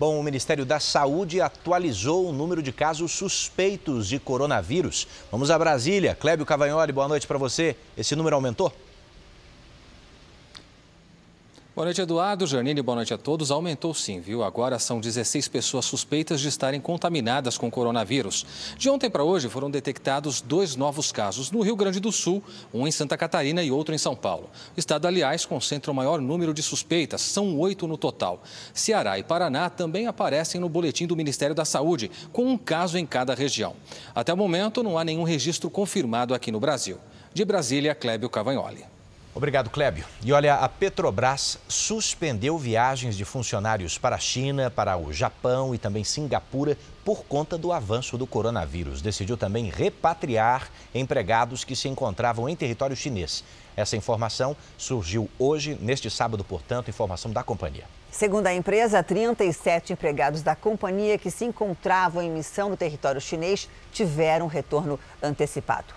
Bom, o Ministério da Saúde atualizou o número de casos suspeitos de coronavírus. Vamos a Brasília. Clébio Cavagnoli, boa noite para você. Esse número aumentou? Boa noite, Eduardo. Janine, boa noite a todos. Aumentou sim, viu? Agora são 16 pessoas suspeitas de estarem contaminadas com coronavírus. De ontem para hoje foram detectados dois novos casos no Rio Grande do Sul, um em Santa Catarina e outro em São Paulo. O estado, aliás, concentra o maior número de suspeitas, são oito no total. Ceará e Paraná também aparecem no boletim do Ministério da Saúde, com um caso em cada região. Até o momento, não há nenhum registro confirmado aqui no Brasil. De Brasília, Clébio Cavagnoli. Obrigado, Clébio. E olha, a Petrobras suspendeu viagens de funcionários para a China, para o Japão e também Singapura por conta do avanço do coronavírus. Decidiu também repatriar empregados que se encontravam em território chinês. Essa informação surgiu hoje, neste sábado, portanto, informação da companhia. Segundo a empresa, 37 empregados da companhia que se encontravam em missão no território chinês tiveram retorno antecipado.